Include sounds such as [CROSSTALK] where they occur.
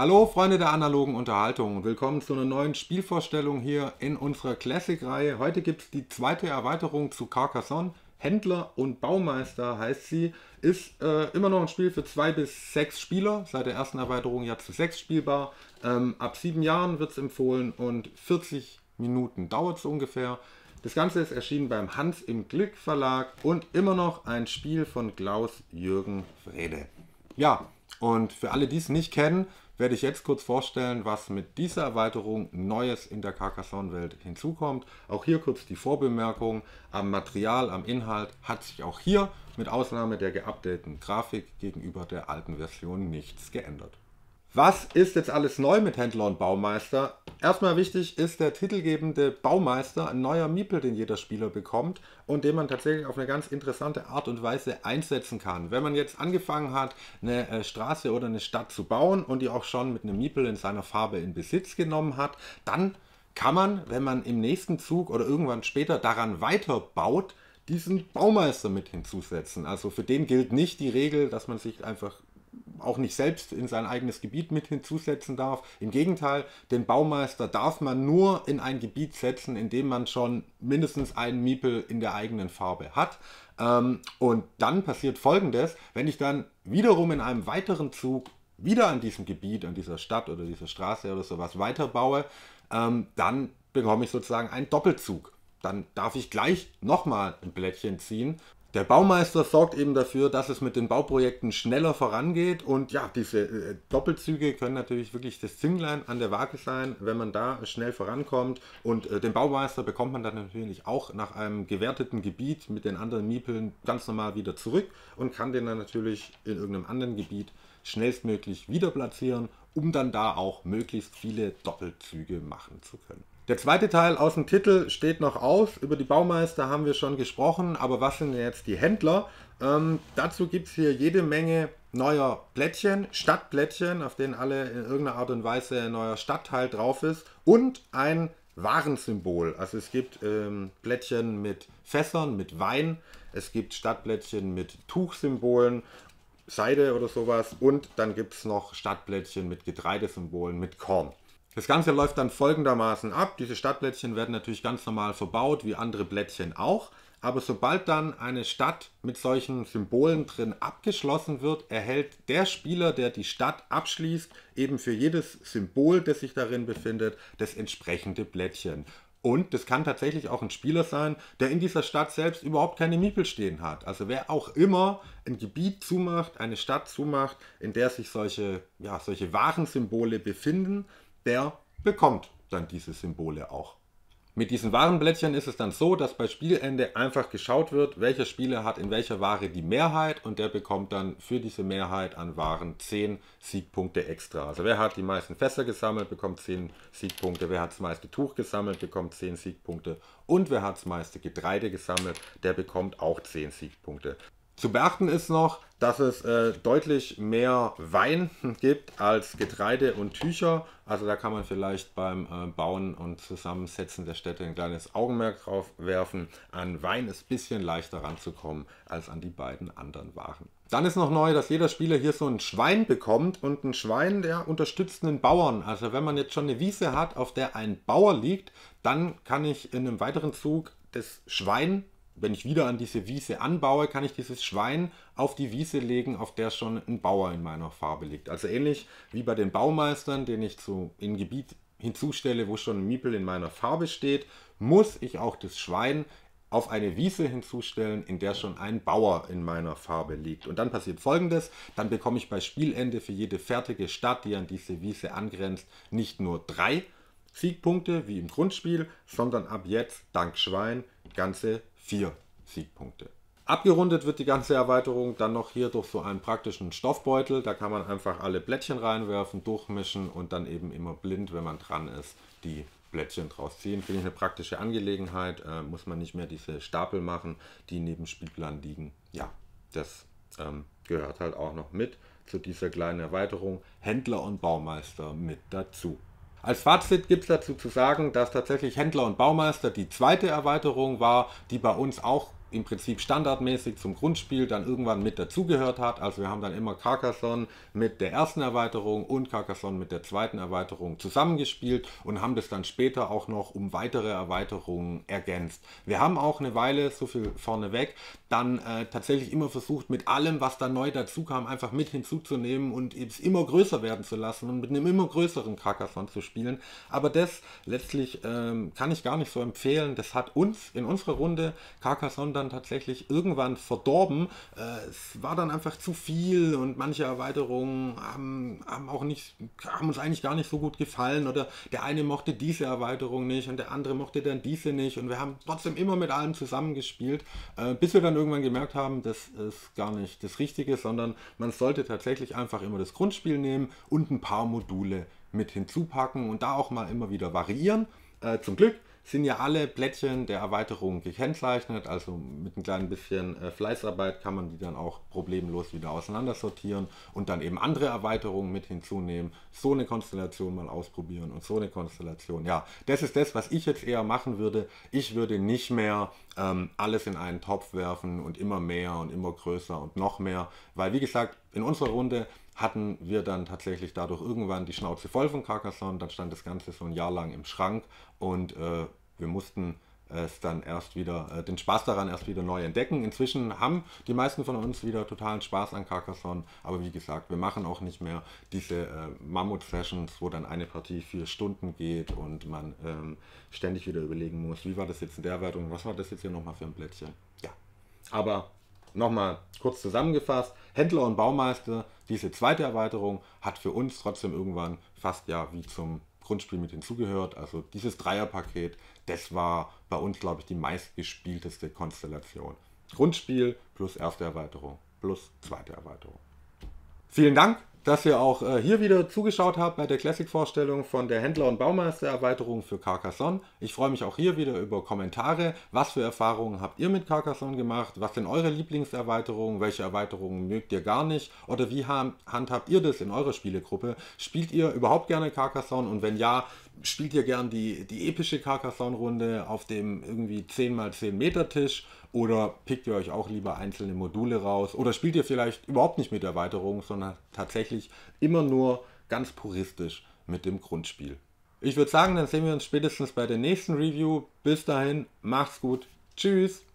Hallo Freunde der analogen Unterhaltung und willkommen zu einer neuen Spielvorstellung hier in unserer Classic-Reihe. Heute gibt es die zweite Erweiterung zu Carcassonne. Händler und Baumeister heißt sie. Ist äh, immer noch ein Spiel für zwei bis sechs Spieler. Seit der ersten Erweiterung ja zu sechs spielbar. Ähm, ab sieben Jahren wird es empfohlen und 40 Minuten dauert es ungefähr. Das Ganze ist erschienen beim Hans im Glück Verlag und immer noch ein Spiel von Klaus-Jürgen Frede. Ja, und für alle, die es nicht kennen, werde ich jetzt kurz vorstellen, was mit dieser Erweiterung Neues in der Carcassonne-Welt hinzukommt. Auch hier kurz die Vorbemerkung, am Material, am Inhalt hat sich auch hier mit Ausnahme der geupdateten Grafik gegenüber der alten Version nichts geändert. Was ist jetzt alles neu mit Händler und Baumeister? Erstmal wichtig ist der titelgebende Baumeister, ein neuer Miepel, den jeder Spieler bekommt und den man tatsächlich auf eine ganz interessante Art und Weise einsetzen kann. Wenn man jetzt angefangen hat, eine äh, Straße oder eine Stadt zu bauen und die auch schon mit einem Miepel in seiner Farbe in Besitz genommen hat, dann kann man, wenn man im nächsten Zug oder irgendwann später daran weiterbaut, diesen Baumeister mit hinzusetzen. Also für den gilt nicht die Regel, dass man sich einfach auch nicht selbst in sein eigenes Gebiet mit hinzusetzen darf. Im Gegenteil, den Baumeister darf man nur in ein Gebiet setzen, in dem man schon mindestens einen Miepel in der eigenen Farbe hat. Ähm, und dann passiert folgendes, wenn ich dann wiederum in einem weiteren Zug wieder an diesem Gebiet, an dieser Stadt oder dieser Straße oder sowas weiterbaue, ähm, dann bekomme ich sozusagen einen Doppelzug. Dann darf ich gleich nochmal ein Blättchen ziehen der Baumeister sorgt eben dafür, dass es mit den Bauprojekten schneller vorangeht und ja, diese äh, Doppelzüge können natürlich wirklich das Zünglein an der Waage sein, wenn man da schnell vorankommt und äh, den Baumeister bekommt man dann natürlich auch nach einem gewerteten Gebiet mit den anderen Miepeln ganz normal wieder zurück und kann den dann natürlich in irgendeinem anderen Gebiet schnellstmöglich wieder platzieren, um dann da auch möglichst viele Doppelzüge machen zu können. Der zweite Teil aus dem Titel steht noch aus. Über die Baumeister haben wir schon gesprochen, aber was sind jetzt die Händler? Ähm, dazu gibt es hier jede Menge neuer Plättchen, Stadtplättchen, auf denen alle in irgendeiner Art und Weise ein neuer Stadtteil drauf ist und ein Warensymbol. Also es gibt ähm, Plättchen mit Fässern, mit Wein, es gibt Stadtplättchen mit Tuchsymbolen, Seide oder sowas und dann gibt es noch Stadtplättchen mit Getreidesymbolen, mit Korn. Das Ganze läuft dann folgendermaßen ab. Diese Stadtblättchen werden natürlich ganz normal verbaut, wie andere Blättchen auch. Aber sobald dann eine Stadt mit solchen Symbolen drin abgeschlossen wird, erhält der Spieler, der die Stadt abschließt, eben für jedes Symbol, das sich darin befindet, das entsprechende Blättchen. Und das kann tatsächlich auch ein Spieler sein, der in dieser Stadt selbst überhaupt keine Miepel stehen hat. Also wer auch immer ein Gebiet zumacht, eine Stadt zumacht, in der sich solche, ja, solche Warensymbole befinden, der bekommt dann diese Symbole auch. Mit diesen Warenblättchen ist es dann so, dass bei Spielende einfach geschaut wird, welcher Spieler hat in welcher Ware die Mehrheit und der bekommt dann für diese Mehrheit an Waren 10 Siegpunkte extra. Also wer hat die meisten Fässer gesammelt, bekommt 10 Siegpunkte, wer hat das meiste Tuch gesammelt, bekommt 10 Siegpunkte und wer hat das meiste Getreide gesammelt, der bekommt auch 10 Siegpunkte. Zu beachten ist noch, dass es äh, deutlich mehr Wein [LAUGHS] gibt als Getreide und Tücher. Also da kann man vielleicht beim äh, Bauen und Zusammensetzen der Städte ein kleines Augenmerk drauf werfen. An Wein ist ein bisschen leichter ranzukommen als an die beiden anderen Waren. Dann ist noch neu, dass jeder Spieler hier so ein Schwein bekommt und ein Schwein, der unterstützt einen Bauern. Also wenn man jetzt schon eine Wiese hat, auf der ein Bauer liegt, dann kann ich in einem weiteren Zug das Schwein wenn ich wieder an diese Wiese anbaue, kann ich dieses Schwein auf die Wiese legen, auf der schon ein Bauer in meiner Farbe liegt. Also ähnlich wie bei den Baumeistern, den ich zu, in Gebiet hinzustelle, wo schon ein Miepel in meiner Farbe steht, muss ich auch das Schwein auf eine Wiese hinzustellen, in der schon ein Bauer in meiner Farbe liegt. Und dann passiert folgendes, dann bekomme ich bei Spielende für jede fertige Stadt, die an diese Wiese angrenzt, nicht nur drei Siegpunkte wie im Grundspiel, sondern ab jetzt, dank Schwein, ganze vier Siegpunkte. Abgerundet wird die ganze Erweiterung dann noch hier durch so einen praktischen Stoffbeutel. Da kann man einfach alle Blättchen reinwerfen, durchmischen und dann eben immer blind, wenn man dran ist, die Blättchen draus ziehen. Finde ich eine praktische Angelegenheit. Äh, muss man nicht mehr diese Stapel machen, die neben Spielplan liegen. Ja, das ähm, gehört halt auch noch mit zu dieser kleinen Erweiterung. Händler und Baumeister mit dazu. Als Fazit gibt es dazu zu sagen, dass tatsächlich Händler und Baumeister die zweite Erweiterung war, die bei uns auch im Prinzip standardmäßig zum Grundspiel dann irgendwann mit dazugehört hat. Also wir haben dann immer Carcassonne mit der ersten Erweiterung und Carcassonne mit der zweiten Erweiterung zusammengespielt und haben das dann später auch noch um weitere Erweiterungen ergänzt. Wir haben auch eine Weile, so viel vorneweg, dann äh, tatsächlich immer versucht, mit allem, was da neu dazu kam, einfach mit hinzuzunehmen und es immer größer werden zu lassen und mit einem immer größeren Carcassonne zu spielen. Aber das letztlich ähm, kann ich gar nicht so empfehlen. Das hat uns in unserer Runde Carcassonne dann dann tatsächlich irgendwann verdorben. Äh, es war dann einfach zu viel und manche Erweiterungen haben, haben, auch nicht, haben uns eigentlich gar nicht so gut gefallen oder der eine mochte diese Erweiterung nicht und der andere mochte dann diese nicht und wir haben trotzdem immer mit allem zusammengespielt, äh, bis wir dann irgendwann gemerkt haben, das ist gar nicht das Richtige, sondern man sollte tatsächlich einfach immer das Grundspiel nehmen und ein paar Module mit hinzupacken und da auch mal immer wieder variieren. Äh, zum Glück sind ja alle Plättchen der Erweiterung gekennzeichnet. Also mit ein klein bisschen äh, Fleißarbeit kann man die dann auch problemlos wieder auseinandersortieren und dann eben andere Erweiterungen mit hinzunehmen. So eine Konstellation mal ausprobieren und so eine Konstellation. Ja, das ist das, was ich jetzt eher machen würde. Ich würde nicht mehr ähm, alles in einen Topf werfen und immer mehr und immer größer und noch mehr, weil wie gesagt, in unserer Runde hatten wir dann tatsächlich dadurch irgendwann die Schnauze voll von Carcassonne, dann stand das Ganze so ein Jahr lang im Schrank und äh, wir mussten es dann erst wieder, äh, den Spaß daran erst wieder neu entdecken. Inzwischen haben die meisten von uns wieder totalen Spaß an Carcassonne, aber wie gesagt, wir machen auch nicht mehr diese äh, Mammut-Sessions, wo dann eine Partie vier Stunden geht und man ähm, ständig wieder überlegen muss, wie war das jetzt in der Wertung, was war das jetzt hier nochmal für ein Plättchen. Ja, aber Nochmal kurz zusammengefasst, Händler und Baumeister, diese zweite Erweiterung, hat für uns trotzdem irgendwann fast ja wie zum Grundspiel mit hinzugehört. Also dieses Dreierpaket, das war bei uns, glaube ich, die meistgespielteste Konstellation. Grundspiel plus erste Erweiterung plus zweite Erweiterung. Vielen Dank dass ihr auch äh, hier wieder zugeschaut habt bei der Classic-Vorstellung von der Händler- und Baumeister-Erweiterung für Carcassonne. Ich freue mich auch hier wieder über Kommentare. Was für Erfahrungen habt ihr mit Carcassonne gemacht? Was sind eure Lieblingserweiterungen? Welche Erweiterungen mögt ihr gar nicht? Oder wie handhabt ihr das in eurer Spielegruppe? Spielt ihr überhaupt gerne Carcassonne? Und wenn ja, spielt ihr gern die, die epische Carcassonne-Runde auf dem irgendwie 10x10 Meter Tisch? Oder pickt ihr euch auch lieber einzelne Module raus? Oder spielt ihr vielleicht überhaupt nicht mit Erweiterungen, sondern tatsächlich tatsächlich immer nur ganz puristisch mit dem Grundspiel. Ich würde sagen, dann sehen wir uns spätestens bei der nächsten Review. Bis dahin, macht's gut. Tschüss.